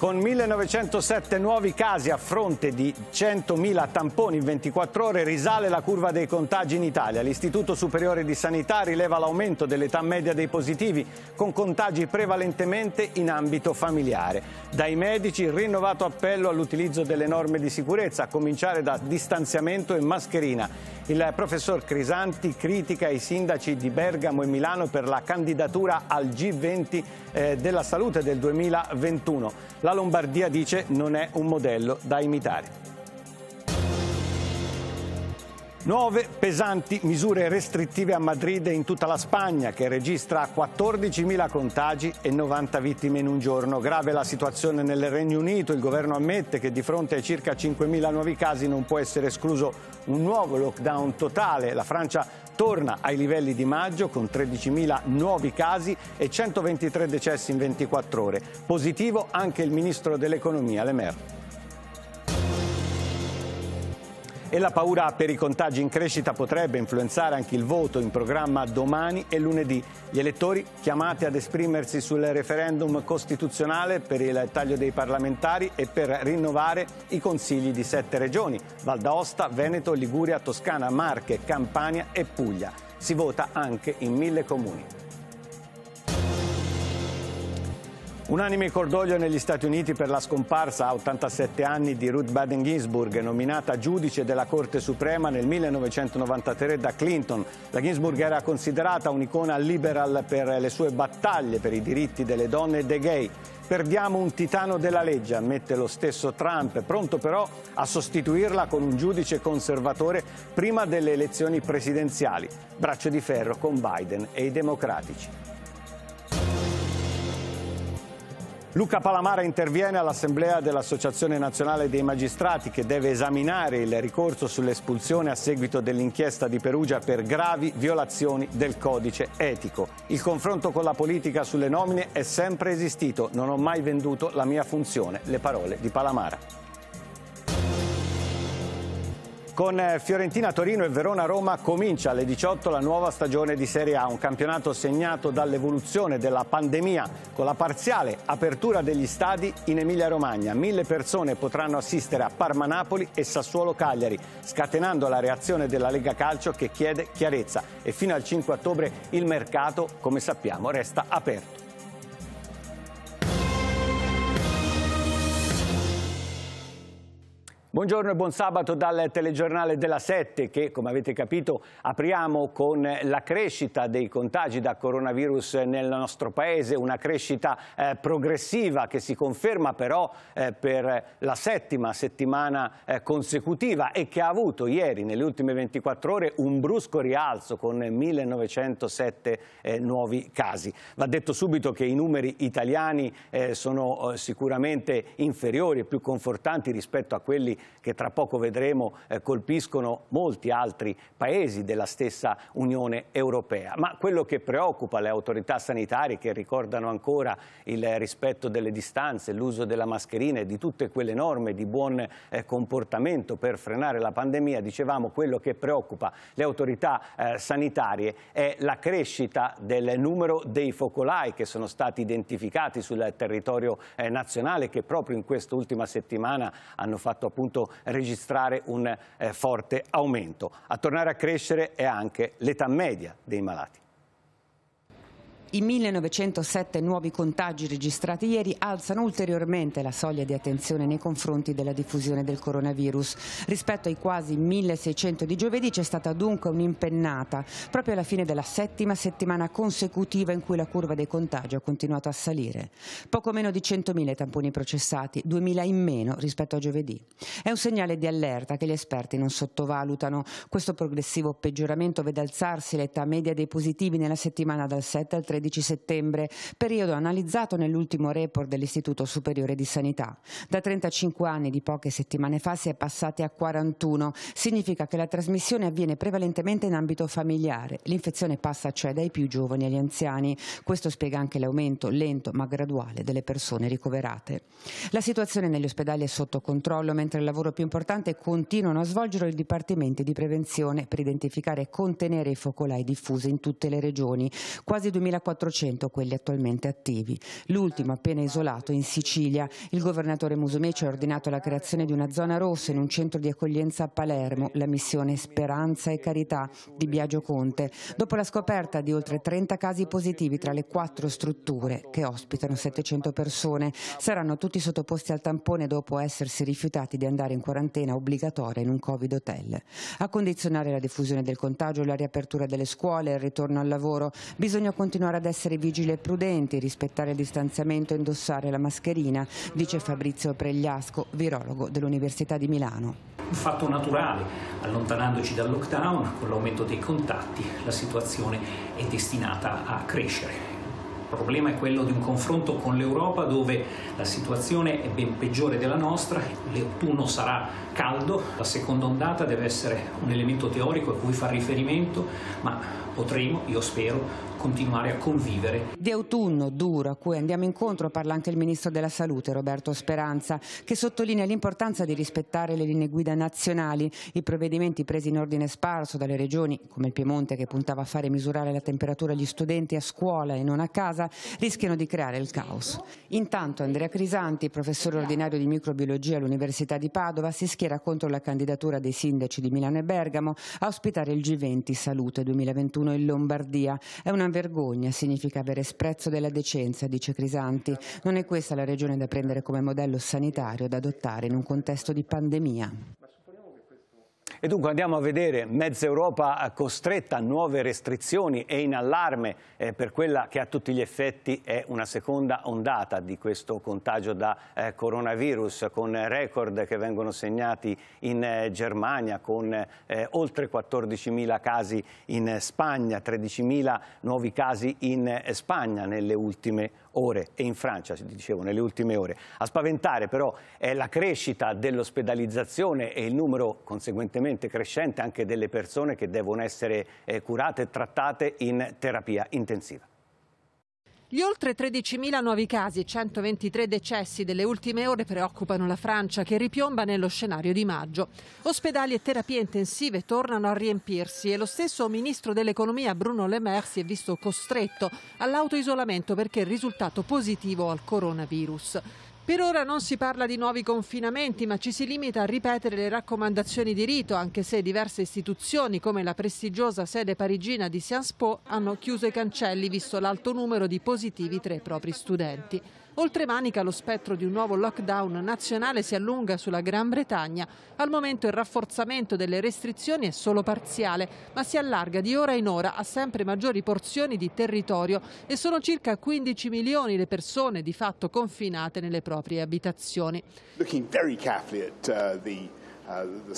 con 1907 nuovi casi a fronte di 100.000 tamponi in 24 ore risale la curva dei contagi in Italia. L'Istituto Superiore di Sanità rileva l'aumento dell'età media dei positivi con contagi prevalentemente in ambito familiare. Dai medici il rinnovato appello all'utilizzo delle norme di sicurezza a cominciare da distanziamento e mascherina. Il professor Crisanti critica i sindaci di Bergamo e Milano per la candidatura al G20 eh, della salute del 2021. La la Lombardia dice non è un modello da imitare. Nuove pesanti misure restrittive a Madrid e in tutta la Spagna che registra 14.000 contagi e 90 vittime in un giorno. Grave la situazione nel Regno Unito, il governo ammette che di fronte ai circa 5.000 nuovi casi non può essere escluso un nuovo lockdown totale. La Francia torna ai livelli di maggio con 13.000 nuovi casi e 123 decessi in 24 ore. Positivo anche il ministro dell'economia Le Maire. e la paura per i contagi in crescita potrebbe influenzare anche il voto in programma domani e lunedì. Gli elettori chiamati ad esprimersi sul referendum costituzionale per il taglio dei parlamentari e per rinnovare i consigli di sette regioni, Val d'Aosta, Veneto, Liguria, Toscana, Marche, Campania e Puglia. Si vota anche in mille comuni. Unanime cordoglio negli Stati Uniti per la scomparsa a 87 anni di Ruth Baden Ginsburg, nominata giudice della Corte Suprema nel 1993 da Clinton. La Ginsburg era considerata un'icona liberal per le sue battaglie per i diritti delle donne e dei gay. Perdiamo un titano della legge, ammette lo stesso Trump, pronto però a sostituirla con un giudice conservatore prima delle elezioni presidenziali. Braccio di ferro con Biden e i democratici. Luca Palamara interviene all'Assemblea dell'Associazione Nazionale dei Magistrati che deve esaminare il ricorso sull'espulsione a seguito dell'inchiesta di Perugia per gravi violazioni del codice etico. Il confronto con la politica sulle nomine è sempre esistito, non ho mai venduto la mia funzione, le parole di Palamara. Con eh, Fiorentina, Torino e Verona, Roma comincia alle 18 la nuova stagione di Serie A, un campionato segnato dall'evoluzione della pandemia con la parziale apertura degli stadi in Emilia-Romagna. Mille persone potranno assistere a Parma-Napoli e Sassuolo-Cagliari, scatenando la reazione della Lega Calcio che chiede chiarezza e fino al 5 ottobre il mercato, come sappiamo, resta aperto. Buongiorno e buon sabato dal telegiornale della 7 che come avete capito apriamo con la crescita dei contagi da coronavirus nel nostro paese, una crescita eh, progressiva che si conferma però eh, per la settima settimana eh, consecutiva e che ha avuto ieri nelle ultime 24 ore un brusco rialzo con 1907 eh, nuovi casi. Va detto subito che i numeri italiani eh, sono eh, sicuramente inferiori e più confortanti rispetto a quelli che tra poco vedremo eh, colpiscono molti altri paesi della stessa Unione Europea. Ma quello che preoccupa le autorità sanitarie che ricordano ancora il rispetto delle distanze, l'uso della mascherina e di tutte quelle norme di buon eh, comportamento per frenare la pandemia, dicevamo quello che preoccupa le autorità eh, sanitarie è la crescita del numero dei focolai che sono stati identificati sul territorio eh, nazionale che proprio in quest'ultima settimana hanno fatto appunto appunto registrare un eh, forte aumento. A tornare a crescere è anche l'età media dei malati. I 1907 nuovi contagi registrati ieri alzano ulteriormente la soglia di attenzione nei confronti della diffusione del coronavirus. Rispetto ai quasi 1600 di giovedì c'è stata dunque un'impennata, proprio alla fine della settima settimana consecutiva in cui la curva dei contagi ha continuato a salire. Poco meno di 100.000 tamponi processati, 2.000 in meno rispetto a giovedì. È un segnale di allerta che gli esperti non sottovalutano. Questo progressivo peggioramento vede alzarsi l'età media dei positivi nella settimana dal 7 al 13 13 settembre, periodo analizzato nell'ultimo report dell'Istituto Superiore di Sanità. Da 35 anni di poche settimane fa si è passati a 41, significa che la trasmissione avviene prevalentemente in ambito familiare. L'infezione passa cioè dai più giovani agli anziani. Questo spiega anche l'aumento lento ma graduale delle persone ricoverate. La situazione negli ospedali è sotto controllo, mentre il lavoro più importante continuano a svolgere i dipartimenti di prevenzione per identificare e contenere i focolai diffusi in tutte le regioni. Quasi 2400 400 quelli attualmente attivi. L'ultimo, appena isolato, in Sicilia. Il governatore Musumeci ha ordinato la creazione di una zona rossa in un centro di accoglienza a Palermo, la missione Speranza e Carità di Biagio Conte, dopo la scoperta di oltre 30 casi positivi tra le quattro strutture che ospitano 700 persone. Saranno tutti sottoposti al tampone dopo essersi rifiutati di andare in quarantena obbligatoria in un Covid hotel. A condizionare la diffusione del contagio, la riapertura delle scuole e il ritorno al lavoro, bisogna continuare a ad essere vigili e prudenti, rispettare il distanziamento e indossare la mascherina, dice Fabrizio Pregliasco, virologo dell'Università di Milano un fatto naturale, allontanandoci dal lockdown, con l'aumento dei contatti, la situazione è destinata a crescere. Il problema è quello di un confronto con l'Europa dove la situazione è ben peggiore della nostra, l'autunno sarà caldo, la seconda ondata deve essere un elemento teorico a cui far riferimento, ma potremo, io spero, continuare a convivere. Di autunno duro a cui andiamo incontro parla anche il Ministro della Salute Roberto Speranza che sottolinea l'importanza di rispettare le linee guida nazionali, i provvedimenti presi in ordine sparso dalle regioni come il Piemonte che puntava a fare misurare la temperatura agli studenti a scuola e non a casa rischiano di creare il caos. Intanto Andrea Crisanti, professore ordinario di microbiologia all'Università di Padova, si schiera contro la candidatura dei sindaci di Milano e Bergamo a ospitare il G20 Salute 2021 nessuno in Lombardia. È una vergogna, significa avere sprezzo della decenza, dice Crisanti. Non è questa la regione da prendere come modello sanitario da adottare in un contesto di pandemia. E dunque andiamo a vedere mezza Europa costretta a nuove restrizioni e in allarme eh, per quella che a tutti gli effetti è una seconda ondata di questo contagio da eh, coronavirus con record che vengono segnati in eh, Germania con eh, oltre 14.000 casi in Spagna, 13.000 nuovi casi in eh, Spagna nelle ultime ore ore e in Francia, dicevo, nelle ultime ore. A spaventare però è la crescita dell'ospedalizzazione e il numero conseguentemente crescente anche delle persone che devono essere eh, curate e trattate in terapia intensiva. Gli oltre 13.000 nuovi casi e 123 decessi delle ultime ore preoccupano la Francia che ripiomba nello scenario di maggio. Ospedali e terapie intensive tornano a riempirsi e lo stesso ministro dell'economia Bruno Le Maire si è visto costretto all'autoisolamento perché è risultato positivo al coronavirus. Per ora non si parla di nuovi confinamenti, ma ci si limita a ripetere le raccomandazioni di rito, anche se diverse istituzioni, come la prestigiosa sede parigina di Sciences Po, hanno chiuso i cancelli visto l'alto numero di positivi tra i propri studenti. Oltre Manica lo spettro di un nuovo lockdown nazionale si allunga sulla Gran Bretagna. Al momento il rafforzamento delle restrizioni è solo parziale, ma si allarga di ora in ora a sempre maggiori porzioni di territorio e sono circa 15 milioni le persone di fatto confinate nelle proprie abitazioni. Looking very carefully at uh, the, uh, the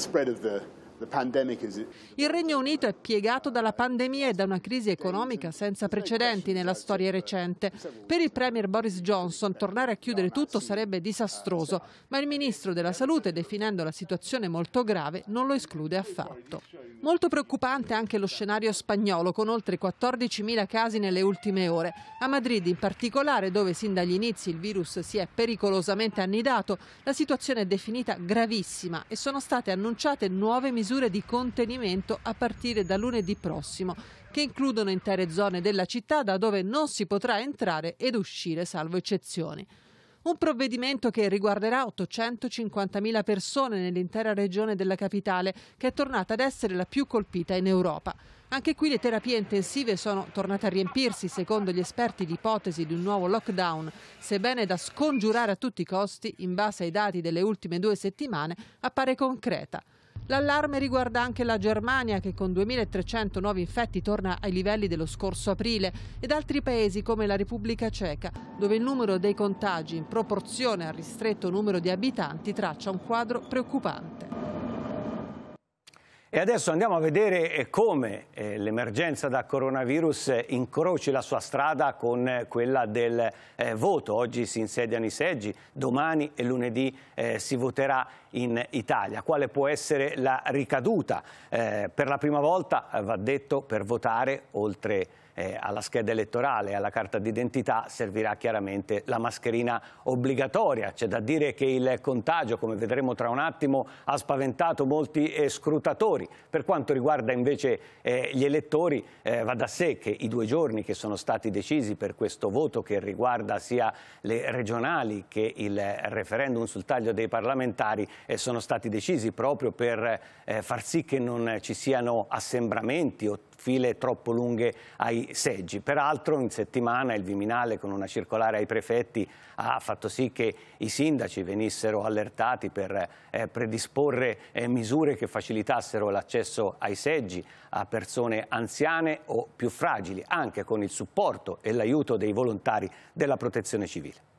il Regno Unito è piegato dalla pandemia e da una crisi economica senza precedenti nella storia recente. Per il Premier Boris Johnson tornare a chiudere tutto sarebbe disastroso, ma il Ministro della Salute, definendo la situazione molto grave, non lo esclude affatto. Molto preoccupante anche lo scenario spagnolo, con oltre 14.000 casi nelle ultime ore. A Madrid in particolare, dove sin dagli inizi il virus si è pericolosamente annidato, la situazione è definita gravissima e sono state annunciate nuove misure misure di contenimento a partire da lunedì prossimo, che includono intere zone della città da dove non si potrà entrare ed uscire, salvo eccezioni. Un provvedimento che riguarderà 850.000 persone nell'intera regione della capitale, che è tornata ad essere la più colpita in Europa. Anche qui le terapie intensive sono tornate a riempirsi, secondo gli esperti, l'ipotesi di un nuovo lockdown, sebbene da scongiurare a tutti i costi, in base ai dati delle ultime due settimane, appare concreta. L'allarme riguarda anche la Germania che con 2.300 nuovi infetti torna ai livelli dello scorso aprile ed altri paesi come la Repubblica Ceca dove il numero dei contagi in proporzione al ristretto numero di abitanti traccia un quadro preoccupante. E adesso andiamo a vedere eh, come eh, l'emergenza da coronavirus eh, incroci la sua strada con quella del voto. Oggi si insediano i seggi, domani e lunedì si voterà in Italia. Quale può essere la ricaduta? Per la prima volta, va detto, per votare oltre eh, alla scheda elettorale, alla carta d'identità, servirà chiaramente la mascherina obbligatoria. C'è da dire che il contagio, come vedremo tra un attimo, ha spaventato molti eh, scrutatori. Per quanto riguarda invece eh, gli elettori, eh, va da sé che i due giorni che sono stati decisi per questo voto che riguarda sia le regionali che il referendum sul taglio dei parlamentari eh, sono stati decisi proprio per eh, far sì che non ci siano assembramenti o file troppo lunghe ai seggi. Peraltro in settimana il Viminale con una circolare ai prefetti ha fatto sì che i sindaci venissero allertati per eh, predisporre eh, misure che facilitassero l'accesso ai seggi a persone anziane o più fragili, anche con il supporto e l'aiuto dei volontari della protezione civile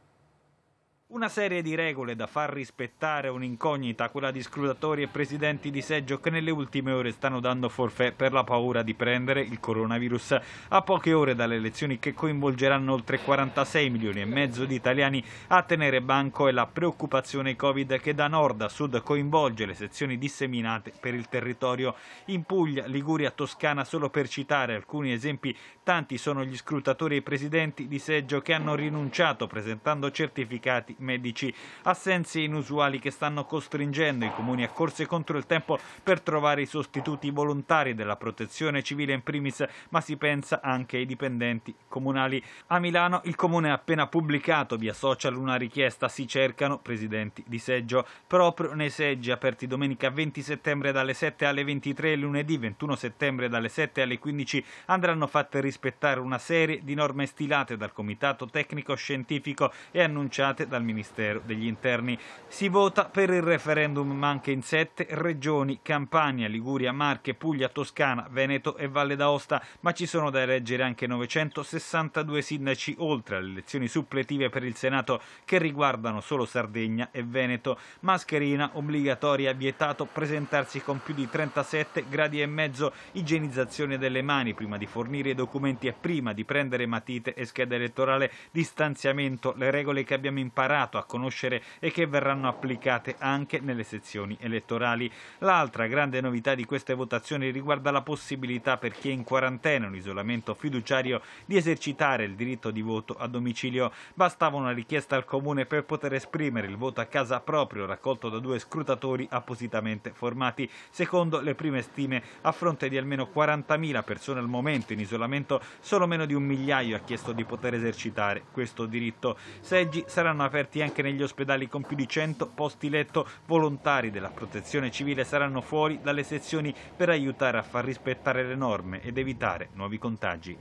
una serie di regole da far rispettare un'incognita, quella di scrutatori e presidenti di seggio che nelle ultime ore stanno dando forfè per la paura di prendere il coronavirus. A poche ore dalle elezioni che coinvolgeranno oltre 46 milioni e mezzo di italiani a tenere banco è la preoccupazione Covid che da nord a sud coinvolge le sezioni disseminate per il territorio. In Puglia, Liguria, Toscana, solo per citare alcuni esempi, tanti sono gli scrutatori e presidenti di seggio che hanno rinunciato presentando certificati medici assenze inusuali che stanno costringendo i comuni a corse contro il tempo per trovare i sostituti volontari della protezione civile in primis, ma si pensa anche ai dipendenti comunali. A Milano il comune ha appena pubblicato via social una richiesta, si cercano presidenti di seggio proprio nei seggi aperti domenica 20 settembre dalle 7 alle 23 e lunedì 21 settembre dalle 7 alle 15 andranno fatte rispettare una serie di norme stilate dal Comitato Tecnico Scientifico e annunciate dal dal Ministero degli Interni. Si vota per il referendum, ma anche in sette regioni, Campania, Liguria, Marche, Puglia, Toscana, Veneto e Valle d'Aosta, ma ci sono da eleggere anche 962 sindaci, oltre alle elezioni suppletive per il Senato che riguardano solo Sardegna e Veneto. Mascherina obbligatoria, vietato presentarsi con più di 37 gradi e mezzo, igienizzazione delle mani prima di fornire i documenti e prima di prendere matite e scheda elettorale, distanziamento, le regole che abbiamo imparato imparato a conoscere e che verranno applicate anche nelle sezioni elettorali. L'altra grande novità di queste votazioni riguarda la possibilità per chi è in quarantena, un isolamento fiduciario, di esercitare il diritto di voto a domicilio. Bastava una richiesta al comune per poter esprimere il voto a casa proprio, raccolto da due scrutatori appositamente formati. Secondo le prime stime, a fronte di almeno 40.000 persone al momento in isolamento, solo meno di un migliaio ha chiesto di poter esercitare questo diritto. Seggi saranno aperti aperti anche negli ospedali con più di 100 posti letto. Volontari della protezione civile saranno fuori dalle sezioni per aiutare a far rispettare le norme ed evitare nuovi contagi.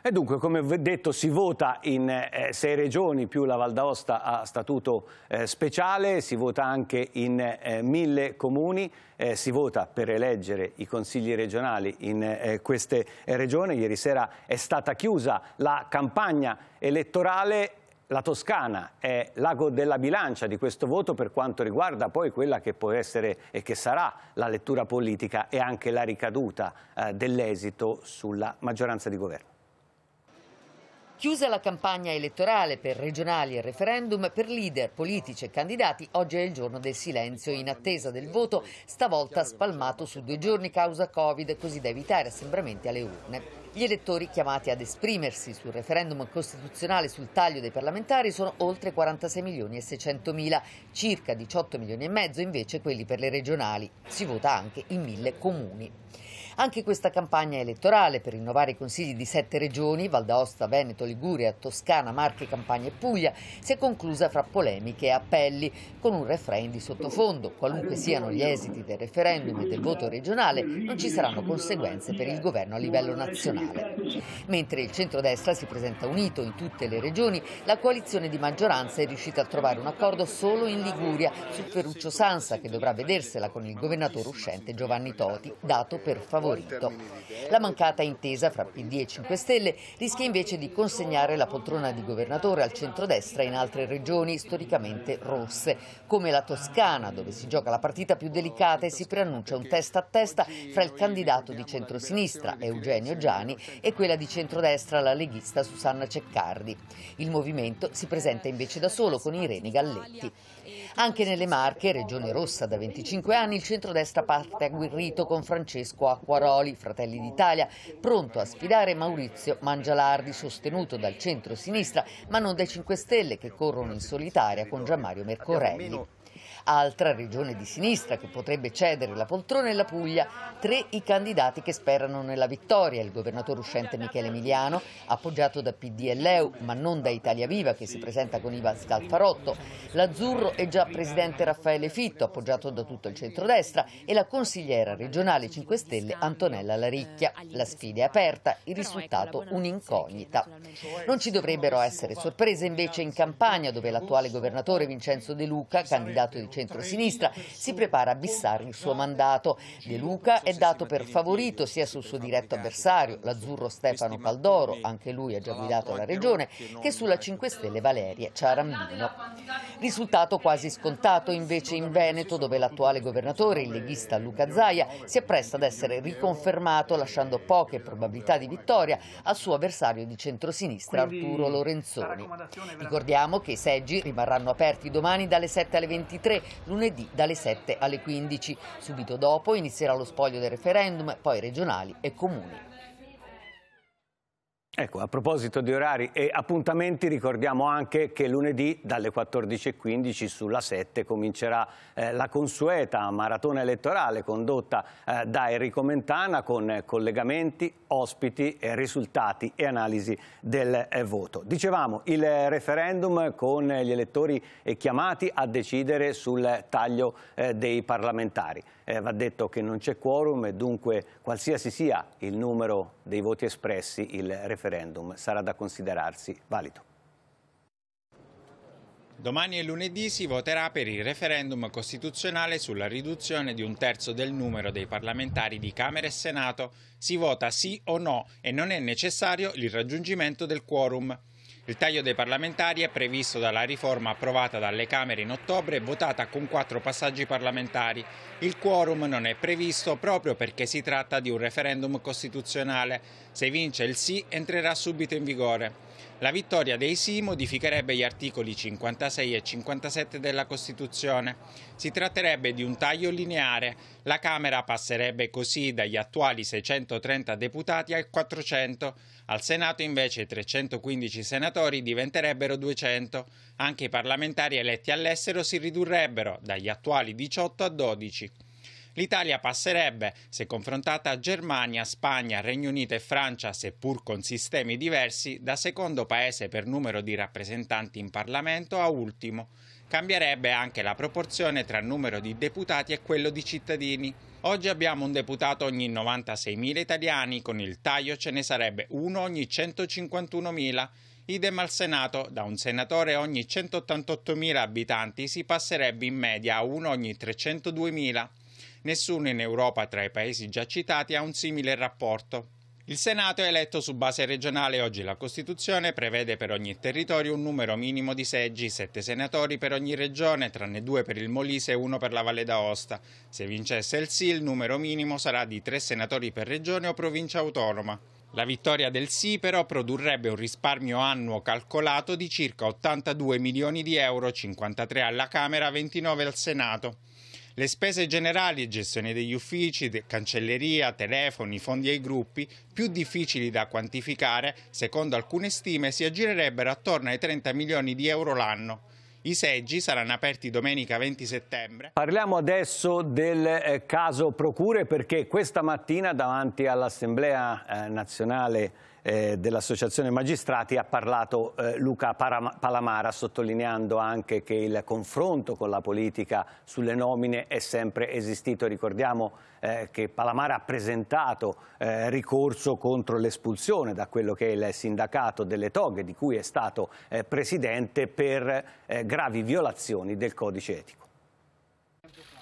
E dunque, come detto, si vota in eh, sei regioni, più la Val d'Aosta a statuto eh, speciale, si vota anche in eh, mille comuni, eh, si vota per eleggere i consigli regionali in eh, queste regioni. Ieri sera è stata chiusa la campagna elettorale la Toscana è l'ago della bilancia di questo voto per quanto riguarda poi quella che può essere e che sarà la lettura politica e anche la ricaduta eh, dell'esito sulla maggioranza di governo. Chiusa la campagna elettorale per regionali e referendum, per leader, politici e candidati, oggi è il giorno del silenzio in attesa del voto, stavolta spalmato su due giorni causa Covid, così da evitare assembramenti alle urne. Gli elettori chiamati ad esprimersi sul referendum costituzionale sul taglio dei parlamentari sono oltre 46 milioni e 600 mila, circa 18 milioni e mezzo invece quelli per le regionali. Si vota anche in mille comuni. Anche questa campagna elettorale per rinnovare i consigli di sette regioni, Val d'Aosta, Veneto, Liguria, Toscana, Marche, Campania e Puglia, si è conclusa fra polemiche e appelli, con un refrain di sottofondo. Qualunque siano gli esiti del referendum e del voto regionale, non ci saranno conseguenze per il governo a livello nazionale. Mentre il centrodestra si presenta unito in tutte le regioni, la coalizione di maggioranza è riuscita a trovare un accordo solo in Liguria su Ferruccio Sansa, che dovrà vedersela con il governatore uscente Giovanni Toti, dato per favore favorito. La mancata intesa fra PD e 5 Stelle rischia invece di consegnare la poltrona di governatore al centrodestra in altre regioni storicamente rosse, come la Toscana, dove si gioca la partita più delicata e si preannuncia un testa a testa fra il candidato di centrosinistra Eugenio Giani e quella di centrodestra la leghista Susanna Ceccardi. Il movimento si presenta invece da solo con Irene Galletti. Anche nelle Marche, regione rossa da 25 anni, il centrodestra parte agguerrito con Francesco Acqua Guaroli, Fratelli d'Italia, pronto a sfidare Maurizio Mangialardi, sostenuto dal centro-sinistra, ma non dai 5 Stelle che corrono in solitaria con Gianmario Mercorelli altra regione di sinistra che potrebbe cedere la poltrona e la Puglia, tre i candidati che sperano nella vittoria, il governatore uscente Michele Emiliano, appoggiato da PDLEU, ma non da Italia Viva che si presenta con Ivan Scalfarotto, l'azzurro è già presidente Raffaele Fitto, appoggiato da tutto il centrodestra, e la consigliera regionale 5 Stelle Antonella Laricchia. La sfida è aperta, il ecco, risultato un'incognita. Non ci dovrebbero essere sorprese invece in campagna dove l'attuale governatore Vincenzo De Luca, candidato di centrodestra, centrosinistra, si prepara a bissare il suo mandato. De Luca è dato per favorito sia sul suo diretto avversario, l'azzurro Stefano Caldoro, anche lui ha già guidato la regione, che sulla 5 Stelle Valeria Ciarambino. Risultato quasi scontato invece in Veneto, dove l'attuale governatore, il leghista Luca Zaia, si appresta ad essere riconfermato, lasciando poche probabilità di vittoria al suo avversario di centrosinistra Arturo Lorenzoni. Ricordiamo che i seggi rimarranno aperti domani dalle 7 alle 23 sempre lunedì dalle 7 alle 15. Subito dopo inizierà lo spoglio del referendum, poi regionali e comuni. Ecco, a proposito di orari e appuntamenti, ricordiamo anche che lunedì dalle 14.15 sulla 7 comincerà eh, la consueta maratona elettorale condotta eh, da Enrico Mentana con collegamenti, ospiti, risultati e analisi del eh, voto. Dicevamo, il referendum con gli elettori chiamati a decidere sul taglio eh, dei parlamentari eh, va detto che non c'è quorum e dunque qualsiasi sia il numero dei voti espressi, il referendum sarà da considerarsi valido. Domani e lunedì si voterà per il referendum costituzionale sulla riduzione di un terzo del numero dei parlamentari di Camera e Senato. Si vota sì o no e non è necessario il raggiungimento del quorum. Il taglio dei parlamentari è previsto dalla riforma approvata dalle Camere in ottobre e votata con quattro passaggi parlamentari. Il quorum non è previsto proprio perché si tratta di un referendum costituzionale. Se vince il sì entrerà subito in vigore. La vittoria dei sì modificherebbe gli articoli 56 e 57 della Costituzione. Si tratterebbe di un taglio lineare. La Camera passerebbe così dagli attuali 630 deputati al 400. Al Senato invece i 315 senatori diventerebbero 200. Anche i parlamentari eletti all'estero si ridurrebbero dagli attuali 18 a 12. L'Italia passerebbe, se confrontata a Germania, Spagna, Regno Unito e Francia, seppur con sistemi diversi, da secondo paese per numero di rappresentanti in Parlamento a ultimo. Cambierebbe anche la proporzione tra il numero di deputati e quello di cittadini. Oggi abbiamo un deputato ogni 96.000 italiani, con il taglio ce ne sarebbe uno ogni 151.000. Idem al Senato, da un senatore ogni 188.000 abitanti si passerebbe in media a uno ogni 302.000. Nessuno in Europa tra i paesi già citati ha un simile rapporto. Il Senato è eletto su base regionale, oggi la Costituzione prevede per ogni territorio un numero minimo di seggi, sette senatori per ogni regione, tranne due per il Molise e uno per la Valle d'Aosta. Se vincesse il sì, il numero minimo sarà di tre senatori per regione o provincia autonoma. La vittoria del sì però produrrebbe un risparmio annuo calcolato di circa 82 milioni di euro, 53 alla Camera, 29 al Senato. Le spese generali, gestione degli uffici, cancelleria, telefoni, fondi ai gruppi, più difficili da quantificare, secondo alcune stime si aggirerebbero attorno ai 30 milioni di euro l'anno. I seggi saranno aperti domenica 20 settembre. Parliamo adesso del eh, caso Procure perché questa mattina davanti all'Assemblea eh, nazionale eh, dell'Associazione Magistrati ha parlato eh, Luca Palamara sottolineando anche che il confronto con la politica sulle nomine è sempre esistito. Ricordiamo eh, che Palamara ha presentato eh, ricorso contro l'espulsione da quello che è il sindacato delle toghe di cui è stato eh, presidente per gravi violazioni del codice etico.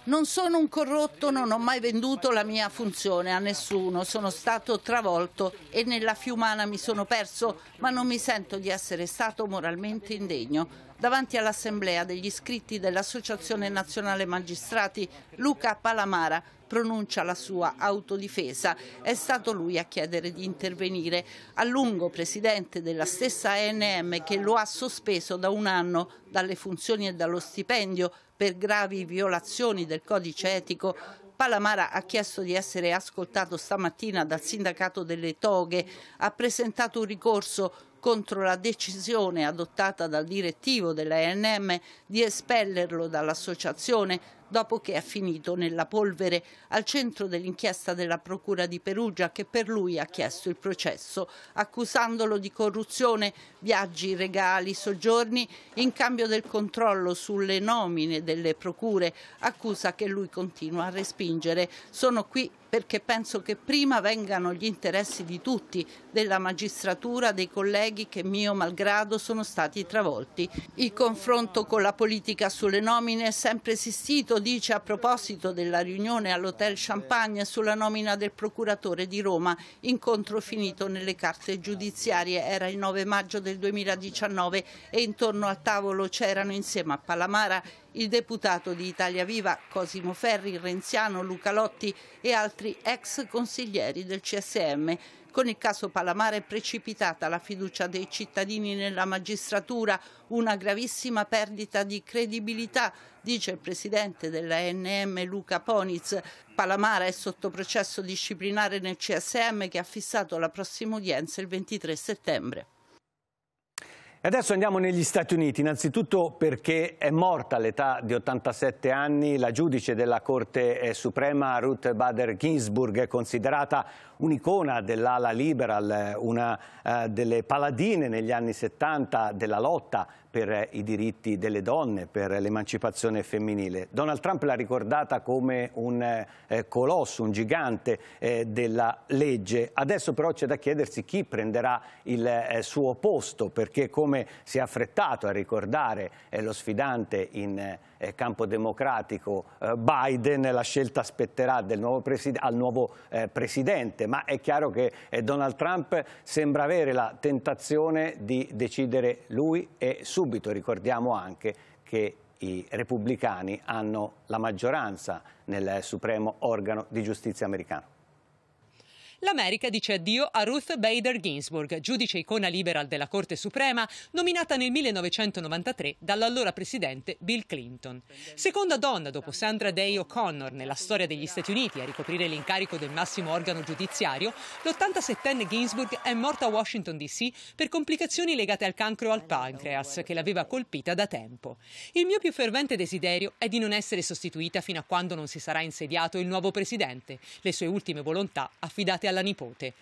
Non sono un corrotto, non ho mai venduto la mia funzione a nessuno, sono stato travolto e nella fiumana mi sono perso, ma non mi sento di essere stato moralmente indegno. Davanti all'Assemblea degli iscritti dell'Associazione Nazionale Magistrati, Luca Palamara pronuncia la sua autodifesa. È stato lui a chiedere di intervenire, a lungo presidente della stessa ANM che lo ha sospeso da un anno dalle funzioni e dallo stipendio per gravi violazioni del codice etico Palamara ha chiesto di essere ascoltato stamattina dal sindacato delle toghe, ha presentato un ricorso contro la decisione adottata dal direttivo della ENM di espellerlo dall'associazione dopo che è finito nella polvere al centro dell'inchiesta della Procura di Perugia che per lui ha chiesto il processo, accusandolo di corruzione, viaggi, regali, soggiorni in cambio del controllo sulle nomine delle procure, accusa che lui continua a respingere. Sono qui perché penso che prima vengano gli interessi di tutti, della magistratura, dei colleghi che mio malgrado sono stati travolti. Il confronto con la politica sulle nomine è sempre esistito questo dice a proposito della riunione all'Hotel Champagne sulla nomina del procuratore di Roma, incontro finito nelle carte giudiziarie, era il 9 maggio del 2019 e intorno al tavolo c'erano insieme a Palamara il deputato di Italia Viva Cosimo Ferri, Renziano, Luca Lotti e altri ex consiglieri del CSM. Con il caso Palamara è precipitata la fiducia dei cittadini nella magistratura, una gravissima perdita di credibilità, dice il presidente della NM Luca Poniz. Palamara è sotto processo disciplinare nel CSM che ha fissato la prossima udienza il 23 settembre. E adesso andiamo negli Stati Uniti, innanzitutto perché è morta all'età di 87 anni la giudice della Corte eh, Suprema Ruth Bader Ginsburg, considerata un'icona dell'ala liberal, eh, una eh, delle paladine negli anni 70 della lotta per i diritti delle donne, per l'emancipazione femminile. Donald Trump l'ha ricordata come un eh, colosso, un gigante eh, della legge. Adesso però c'è da chiedersi chi prenderà il eh, suo posto, perché come si è affrettato a ricordare lo sfidante in eh, campo democratico eh, Biden, la scelta spetterà nuovo al nuovo eh, presidente, ma è chiaro che eh, Donald Trump sembra avere la tentazione di decidere lui e subito ricordiamo anche che i repubblicani hanno la maggioranza nel supremo organo di giustizia americano l'America dice addio a Ruth Bader Ginsburg, giudice icona liberal della Corte Suprema, nominata nel 1993 dall'allora presidente Bill Clinton. Seconda donna dopo Sandra Day O'Connor nella storia degli Stati Uniti a ricoprire l'incarico del massimo organo giudiziario, l'87enne Ginsburg è morta a Washington DC per complicazioni legate al cancro al pancreas che l'aveva colpita da tempo. Il mio più fervente desiderio è di non essere sostituita fino a quando non si sarà insediato il nuovo presidente, le sue ultime volontà affidate alla alla nipote.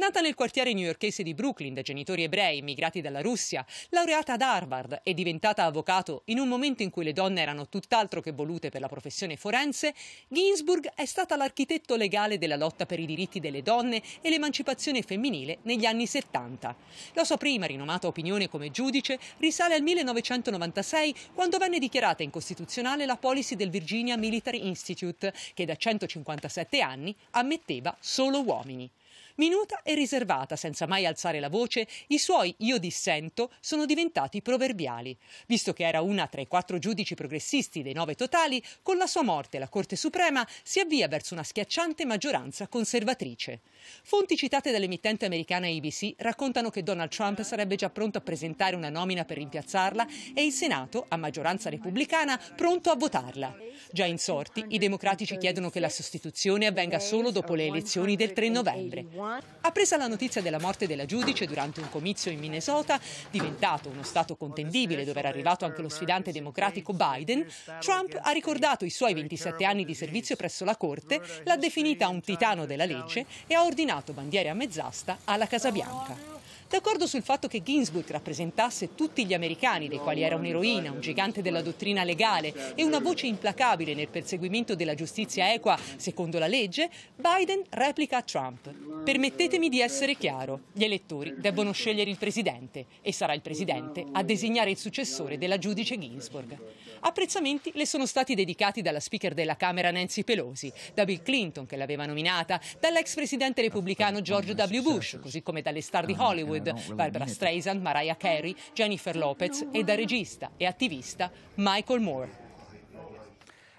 Nata nel quartiere newyorchese di Brooklyn da genitori ebrei immigrati dalla Russia, laureata ad Harvard e diventata avvocato in un momento in cui le donne erano tutt'altro che volute per la professione forense, Ginsburg è stata l'architetto legale della lotta per i diritti delle donne e l'emancipazione femminile negli anni 70. La sua prima rinomata opinione come giudice risale al 1996 quando venne dichiarata incostituzionale la policy del Virginia Military Institute, che da 157 anni ammetteva solo uomini. Minuta e riservata, senza mai alzare la voce, i suoi io dissento sono diventati proverbiali. Visto che era una tra i quattro giudici progressisti dei nove totali, con la sua morte la Corte Suprema si avvia verso una schiacciante maggioranza conservatrice. Fonti citate dall'emittente americana ABC raccontano che Donald Trump sarebbe già pronto a presentare una nomina per rimpiazzarla e il Senato, a maggioranza repubblicana, pronto a votarla. Già insorti, i democratici chiedono che la sostituzione avvenga solo dopo le elezioni del 3 novembre. Appresa la notizia della morte della giudice durante un comizio in Minnesota, diventato uno stato contendibile dove era arrivato anche lo sfidante democratico Biden, Trump ha ricordato i suoi 27 anni di servizio presso la Corte, l'ha definita un titano della legge e ha ordinato bandiere a mezz'asta alla Casa Bianca. D'accordo sul fatto che Ginsburg rappresentasse tutti gli americani, dei quali era un'eroina, un gigante della dottrina legale e una voce implacabile nel perseguimento della giustizia equa secondo la legge, Biden replica a Trump. Permettetemi di essere chiaro, gli elettori debbono scegliere il presidente e sarà il presidente a designare il successore della giudice Ginsburg. Apprezzamenti le sono stati dedicati dalla speaker della Camera Nancy Pelosi, da Bill Clinton che l'aveva nominata, dall'ex presidente repubblicano George W. Bush, così come dalle star di Hollywood Hollywood, Barbara Streisand, Mariah ah, Carey, Jennifer Lopez e da regista e attivista Michael Moore.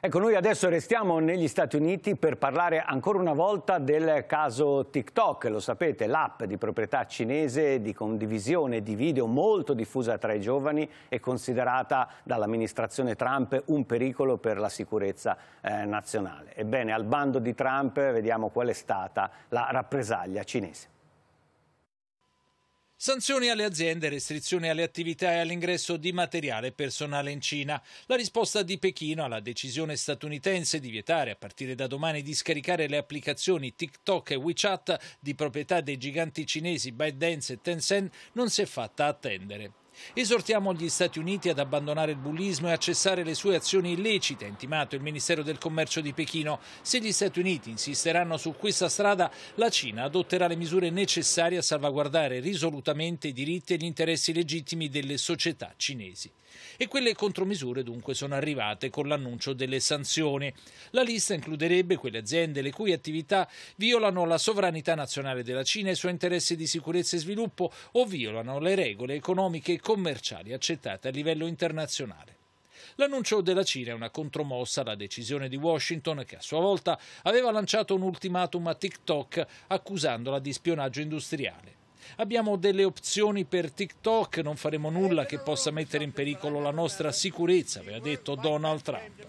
Ecco, noi adesso restiamo negli Stati Uniti per parlare ancora una volta del caso TikTok, lo sapete, l'app di proprietà cinese di condivisione di video molto diffusa tra i giovani e considerata dall'amministrazione Trump un pericolo per la sicurezza eh, nazionale. Ebbene, al bando di Trump vediamo qual è stata la rappresaglia cinese. Sanzioni alle aziende, restrizioni alle attività e all'ingresso di materiale personale in Cina. La risposta di Pechino alla decisione statunitense di vietare a partire da domani di scaricare le applicazioni TikTok e WeChat di proprietà dei giganti cinesi ByteDance e Tencent non si è fatta attendere. Esortiamo gli Stati Uniti ad abbandonare il bullismo e a cessare le sue azioni illecite, ha intimato il Ministero del Commercio di Pechino. Se gli Stati Uniti insisteranno su questa strada, la Cina adotterà le misure necessarie a salvaguardare risolutamente i diritti e gli interessi legittimi delle società cinesi. E quelle contromisure dunque sono arrivate con l'annuncio delle sanzioni. La lista includerebbe quelle aziende le cui attività violano la sovranità nazionale della Cina e i suoi interessi di sicurezza e sviluppo o violano le regole economiche e commerciali commerciali accettate a livello internazionale. L'annuncio della Cina è una contromossa alla decisione di Washington che a sua volta aveva lanciato un ultimatum a TikTok accusandola di spionaggio industriale. Abbiamo delle opzioni per TikTok, non faremo nulla che possa mettere in pericolo la nostra sicurezza, aveva detto Donald Trump.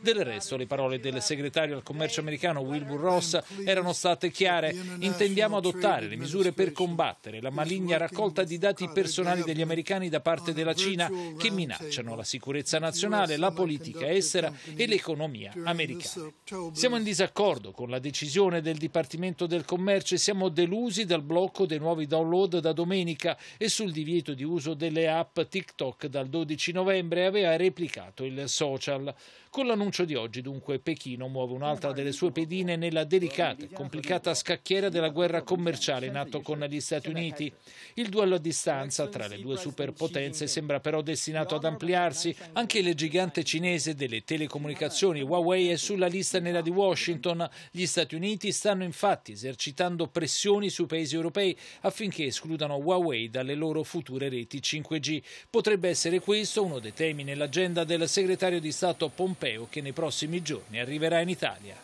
Del resto le parole del segretario al commercio americano Wilbur Ross erano state chiare. Intendiamo adottare le misure per combattere la maligna raccolta di dati personali degli americani da parte della Cina che minacciano la sicurezza nazionale, la politica estera e l'economia americana. Siamo in disaccordo con la decisione del Dipartimento del Commercio e siamo delusi dal blocco dei nuovi download da domenica e sul divieto di uso delle app TikTok dal 12 novembre, aveva replicato il social. Con la l'annuncio di oggi, dunque, Pechino muove un'altra delle sue pedine nella delicata e complicata scacchiera della guerra commerciale in atto con gli Stati Uniti. Il duello a distanza tra le due superpotenze sembra però destinato ad ampliarsi. Anche il gigante cinese delle telecomunicazioni Huawei è sulla lista nera di Washington. Gli Stati Uniti stanno infatti esercitando pressioni sui paesi europei affinché escludano Huawei dalle loro future reti 5G. Potrebbe essere questo uno dei temi nell'agenda del segretario di Stato Pompeo corteo che nei prossimi giorni arriverà in Italia.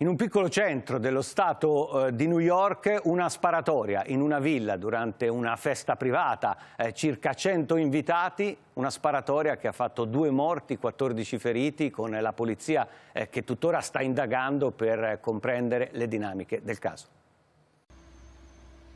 In un piccolo centro dello Stato eh, di New York una sparatoria in una villa durante una festa privata, eh, circa 100 invitati, una sparatoria che ha fatto due morti, 14 feriti, con la polizia eh, che tuttora sta indagando per eh, comprendere le dinamiche del caso.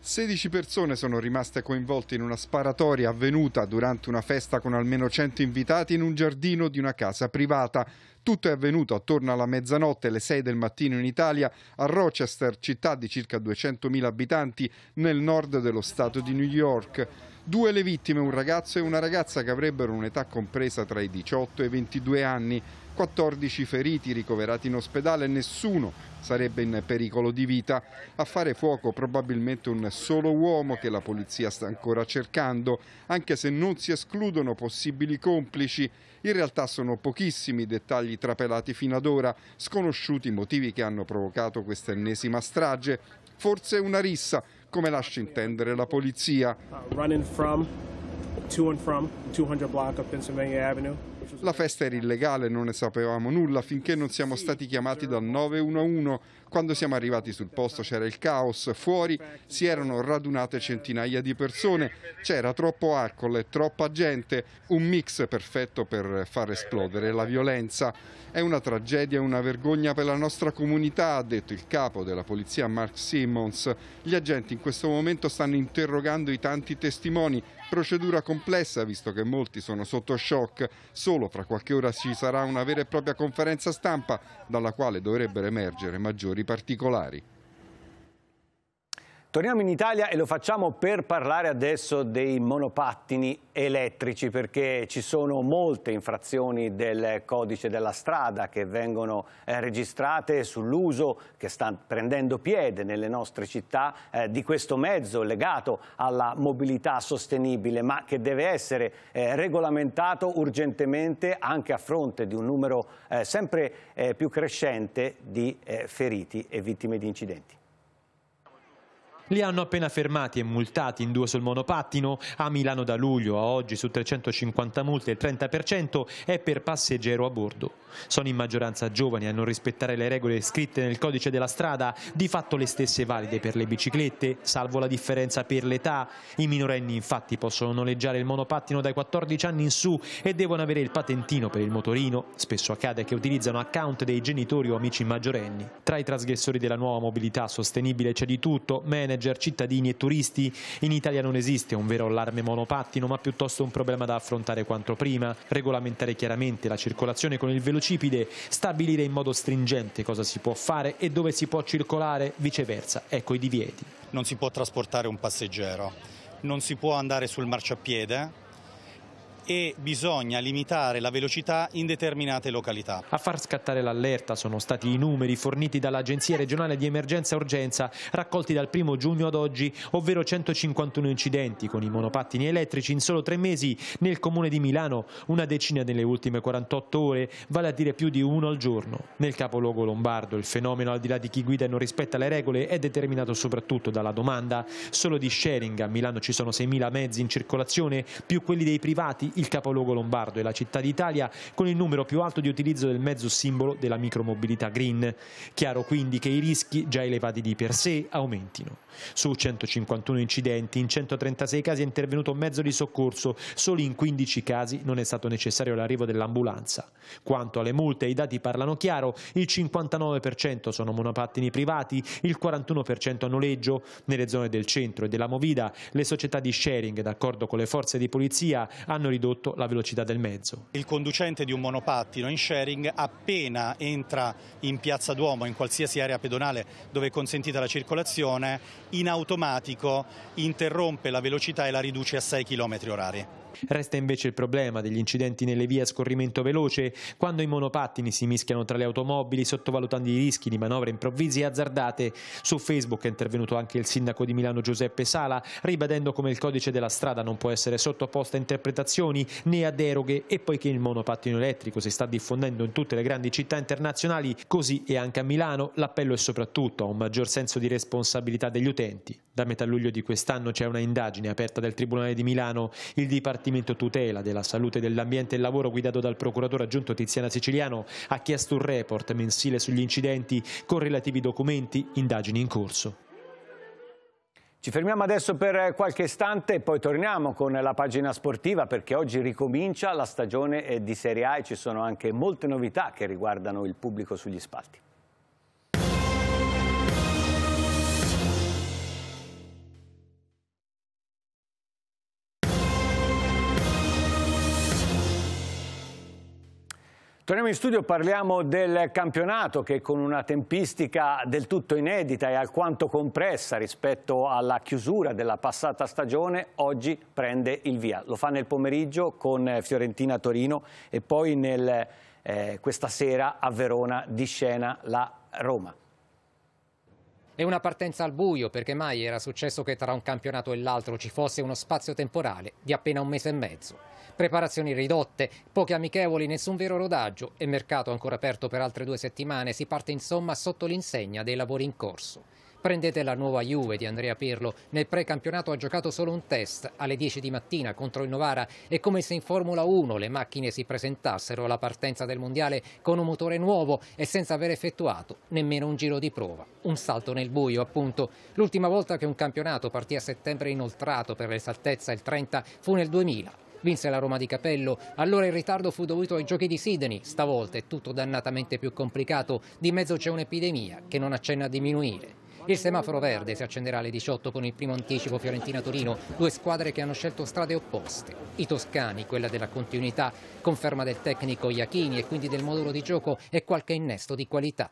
16 persone sono rimaste coinvolte in una sparatoria avvenuta durante una festa con almeno 100 invitati in un giardino di una casa privata. Tutto è avvenuto attorno alla mezzanotte, alle 6 del mattino in Italia, a Rochester, città di circa 200.000 abitanti, nel nord dello stato di New York. Due le vittime, un ragazzo e una ragazza che avrebbero un'età compresa tra i 18 e i 22 anni. 14 feriti ricoverati in ospedale, nessuno sarebbe in pericolo di vita. A fare fuoco probabilmente un solo uomo che la polizia sta ancora cercando, anche se non si escludono possibili complici. In realtà sono pochissimi i dettagli trapelati fino ad ora, sconosciuti i motivi che hanno provocato questa ennesima strage. Forse una rissa, come lascia intendere la polizia. Uh, la festa era illegale, non ne sapevamo nulla finché non siamo stati chiamati dal 911 quando siamo arrivati sul posto c'era il caos, fuori si erano radunate centinaia di persone, c'era troppo alcol e troppa gente, un mix perfetto per far esplodere la violenza. È una tragedia e una vergogna per la nostra comunità, ha detto il capo della polizia Mark Simmons. Gli agenti in questo momento stanno interrogando i tanti testimoni, procedura complessa visto che molti sono sotto shock. Solo fra qualche ora ci sarà una vera e propria conferenza stampa dalla quale dovrebbero emergere maggiori particolari. Torniamo in Italia e lo facciamo per parlare adesso dei monopattini elettrici perché ci sono molte infrazioni del codice della strada che vengono eh, registrate sull'uso che sta prendendo piede nelle nostre città eh, di questo mezzo legato alla mobilità sostenibile ma che deve essere eh, regolamentato urgentemente anche a fronte di un numero sempre più crescente di feriti e vittime di incidenti. Li hanno appena fermati e multati in due sul monopattino, a Milano da luglio a oggi su 350 multe il 30% è per passeggero a bordo. Sono in maggioranza giovani a non rispettare le regole scritte nel codice della strada, di fatto le stesse valide per le biciclette, salvo la differenza per l'età. I minorenni infatti possono noleggiare il monopattino dai 14 anni in su e devono avere il patentino per il motorino. Spesso accade che utilizzano account dei genitori o amici maggiorenni. Tra i trasgressori della nuova mobilità sostenibile c'è di tutto, manager proteggere cittadini e turisti. In Italia non esiste un vero allarme monopattino, ma piuttosto un problema da affrontare quanto prima, regolamentare chiaramente la circolazione con il velocipede, stabilire in modo stringente cosa si può fare e dove si può circolare, viceversa, ecco i divieti. Non si può trasportare un passeggero, non si può andare sul marciapiede e bisogna limitare la velocità in determinate località. A far scattare l'allerta sono stati i numeri forniti dall'Agenzia regionale di emergenza e urgenza raccolti dal 1 giugno ad oggi, ovvero 151 incidenti con i monopattini elettrici in solo tre mesi nel comune di Milano, una decina nelle ultime 48 ore, vale a dire più di uno al giorno. Nel capoluogo lombardo il fenomeno al di là di chi guida e non rispetta le regole è determinato soprattutto dalla domanda. Solo di sharing a Milano ci sono 6.000 mezzi in circolazione, più quelli dei privati il capoluogo lombardo e la città d'Italia con il numero più alto di utilizzo del mezzo simbolo della micromobilità green. Chiaro quindi che i rischi già elevati di per sé aumentino. Su 151 incidenti, in 136 casi è intervenuto un mezzo di soccorso, solo in 15 casi non è stato necessario l'arrivo dell'ambulanza. Quanto alle multe, i dati parlano chiaro, il 59% sono monopattini privati, il 41% a noleggio. Nelle zone del centro e della Movida le società di sharing, d'accordo con le forze di polizia, hanno ridotto ridotto la velocità del mezzo. Il conducente di un monopattino in sharing appena entra in Piazza Duomo, in qualsiasi area pedonale dove è consentita la circolazione, in automatico interrompe la velocità e la riduce a 6 km orari. Resta invece il problema degli incidenti nelle vie a scorrimento veloce, quando i monopattini si mischiano tra le automobili sottovalutando i rischi di manovre improvvise e azzardate. Su Facebook è intervenuto anche il sindaco di Milano Giuseppe Sala, ribadendo come il codice della strada non può essere sottoposto a interpretazioni né a deroghe e poiché il monopattino elettrico si sta diffondendo in tutte le grandi città internazionali, così è anche a Milano, l'appello è soprattutto a un maggior senso di responsabilità degli utenti. Da metà luglio di quest'anno c'è una indagine aperta dal Tribunale di Milano. Il Dipartimento Dipartimento Tutela della Salute dell'Ambiente e del Lavoro guidato dal procuratore aggiunto Tiziana Siciliano ha chiesto un report mensile sugli incidenti con relativi documenti, indagini in corso. Ci fermiamo adesso per qualche istante e poi torniamo con la pagina sportiva perché oggi ricomincia la stagione di Serie A e ci sono anche molte novità che riguardano il pubblico sugli spalti. Torniamo in studio, parliamo del campionato che con una tempistica del tutto inedita e alquanto compressa rispetto alla chiusura della passata stagione, oggi prende il via. Lo fa nel pomeriggio con Fiorentina-Torino e poi nel, eh, questa sera a Verona di scena la Roma. È una partenza al buio perché mai era successo che tra un campionato e l'altro ci fosse uno spazio temporale di appena un mese e mezzo. Preparazioni ridotte, poche amichevoli, nessun vero rodaggio e mercato ancora aperto per altre due settimane. Si parte insomma sotto l'insegna dei lavori in corso. Prendete la nuova Juve di Andrea Pirlo. Nel precampionato ha giocato solo un test alle 10 di mattina contro il Novara. È come se in Formula 1 le macchine si presentassero alla partenza del Mondiale con un motore nuovo e senza aver effettuato nemmeno un giro di prova. Un salto nel buio, appunto. L'ultima volta che un campionato partì a settembre inoltrato per l'esaltezza il 30 fu nel 2000 vinse la Roma di Capello. Allora il ritardo fu dovuto ai giochi di Sydney, stavolta è tutto dannatamente più complicato, di mezzo c'è un'epidemia che non accenna a diminuire. Il semaforo verde si accenderà alle 18 con il primo anticipo Fiorentina-Torino, due squadre che hanno scelto strade opposte. I toscani, quella della continuità, conferma del tecnico Iachini e quindi del modulo di gioco e qualche innesto di qualità.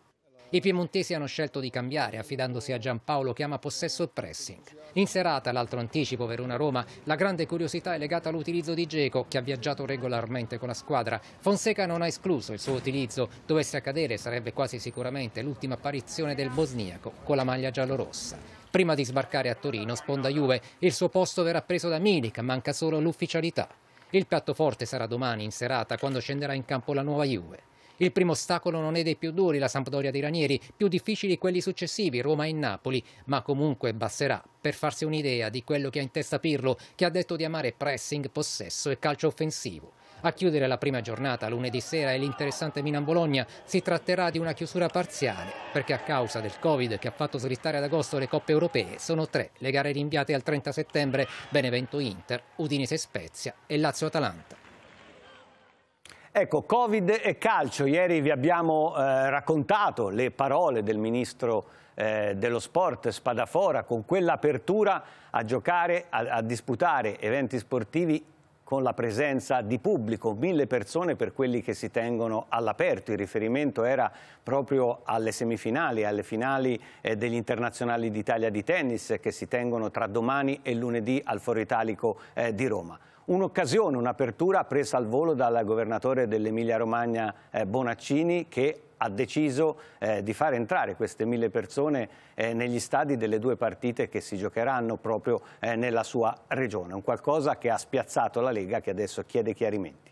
I piemontesi hanno scelto di cambiare affidandosi a Giampaolo che ama possesso e pressing. In serata, l'altro anticipo Verona-Roma, la grande curiosità è legata all'utilizzo di Geco che ha viaggiato regolarmente con la squadra. Fonseca non ha escluso il suo utilizzo, dovesse accadere sarebbe quasi sicuramente l'ultima apparizione del bosniaco con la maglia giallorossa. Prima di sbarcare a Torino, sponda Juve, il suo posto verrà preso da Milic, manca solo l'ufficialità. Il piatto forte sarà domani in serata quando scenderà in campo la nuova Juve. Il primo ostacolo non è dei più duri, la Sampdoria dei Ranieri, più difficili quelli successivi, Roma e Napoli, ma comunque basterà per farsi un'idea di quello che ha in testa Pirlo, che ha detto di amare pressing, possesso e calcio offensivo. A chiudere la prima giornata lunedì sera è l'interessante Milan-Bologna. Si tratterà di una chiusura parziale perché a causa del Covid che ha fatto slittare ad agosto le coppe europee sono tre le gare rinviate al 30 settembre Benevento-Inter, Udinese-Spezia e Lazio-Atalanta. Ecco, Covid e calcio, ieri vi abbiamo eh, raccontato le parole del ministro eh, dello sport Spadafora con quell'apertura a giocare, a, a disputare eventi sportivi con la presenza di pubblico, mille persone per quelli che si tengono all'aperto. Il riferimento era proprio alle semifinali, alle finali eh, degli internazionali d'Italia di tennis che si tengono tra domani e lunedì al Foro Italico eh, di Roma un'occasione, un'apertura presa al volo dal governatore dell'Emilia Romagna eh, Bonaccini che ha deciso eh, di far entrare queste mille persone eh, negli stadi delle due partite che si giocheranno proprio eh, nella sua regione. Un qualcosa che ha spiazzato la Lega che adesso chiede chiarimenti.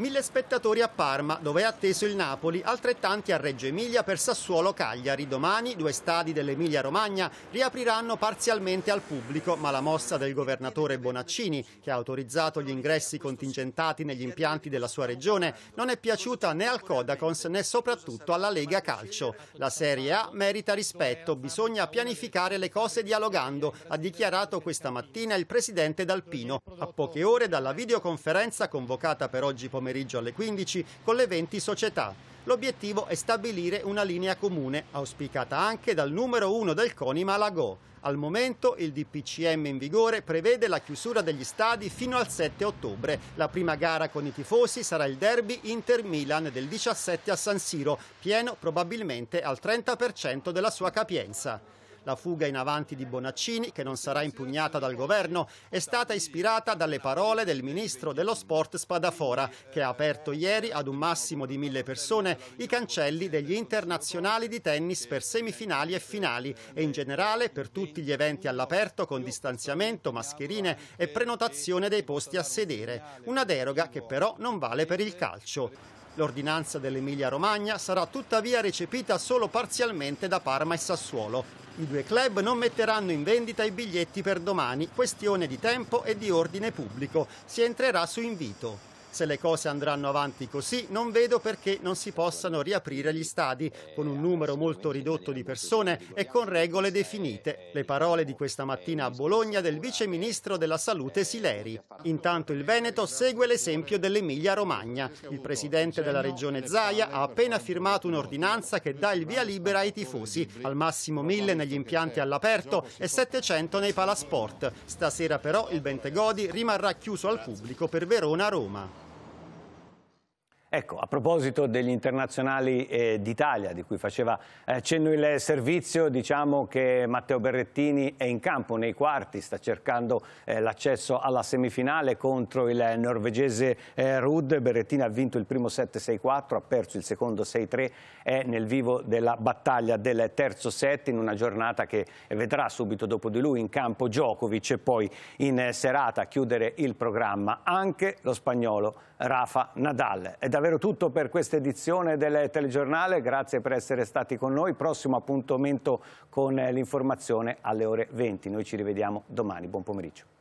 Mille spettatori a Parma, dove è atteso il Napoli, altrettanti a Reggio Emilia per Sassuolo Cagliari. Domani due stadi dell'Emilia Romagna riapriranno parzialmente al pubblico, ma la mossa del governatore Bonaccini, che ha autorizzato gli ingressi contingentati negli impianti della sua regione, non è piaciuta né al Codacons né soprattutto alla Lega Calcio. La Serie A merita rispetto, bisogna pianificare le cose dialogando, ha dichiarato questa mattina il presidente D'Alpino, a poche ore dalla videoconferenza convocata per oggi pomeriggio pomeriggio alle 15 con le 20 società. L'obiettivo è stabilire una linea comune, auspicata anche dal numero 1 del CONI Malagò. Al momento il DPCM in vigore prevede la chiusura degli stadi fino al 7 ottobre. La prima gara con i tifosi sarà il derby Inter-Milan del 17 a San Siro, pieno probabilmente al 30% della sua capienza. La fuga in avanti di Bonaccini, che non sarà impugnata dal governo, è stata ispirata dalle parole del ministro dello sport Spadafora, che ha aperto ieri ad un massimo di mille persone i cancelli degli internazionali di tennis per semifinali e finali e in generale per tutti gli eventi all'aperto con distanziamento, mascherine e prenotazione dei posti a sedere. Una deroga che però non vale per il calcio. L'ordinanza dell'Emilia-Romagna sarà tuttavia recepita solo parzialmente da Parma e Sassuolo. I due club non metteranno in vendita i biglietti per domani, questione di tempo e di ordine pubblico. Si entrerà su invito. Se le cose andranno avanti così, non vedo perché non si possano riaprire gli stadi, con un numero molto ridotto di persone e con regole definite. Le parole di questa mattina a Bologna del vice ministro della Salute Sileri. Intanto il Veneto segue l'esempio dell'Emilia-Romagna. Il presidente della regione Zaia ha appena firmato un'ordinanza che dà il via libera ai tifosi, al massimo 1000 negli impianti all'aperto e 700 nei palasport. Stasera però il Bentegodi rimarrà chiuso al pubblico per Verona-Roma. Ecco, a proposito degli internazionali eh, d'Italia, di cui faceva eh, cenno il servizio, diciamo che Matteo Berrettini è in campo nei quarti, sta cercando eh, l'accesso alla semifinale contro il norvegese eh, Rudd. Berrettini ha vinto il primo 7-6-4, ha perso il secondo 6-3, è nel vivo della battaglia del terzo set in una giornata che vedrà subito dopo di lui in campo Djokovic e poi in eh, serata a chiudere il programma anche lo spagnolo Rafa Nadal davvero tutto per questa edizione del telegiornale, grazie per essere stati con noi, prossimo appuntamento con eh, l'informazione alle ore 20, noi ci rivediamo domani, buon pomeriggio.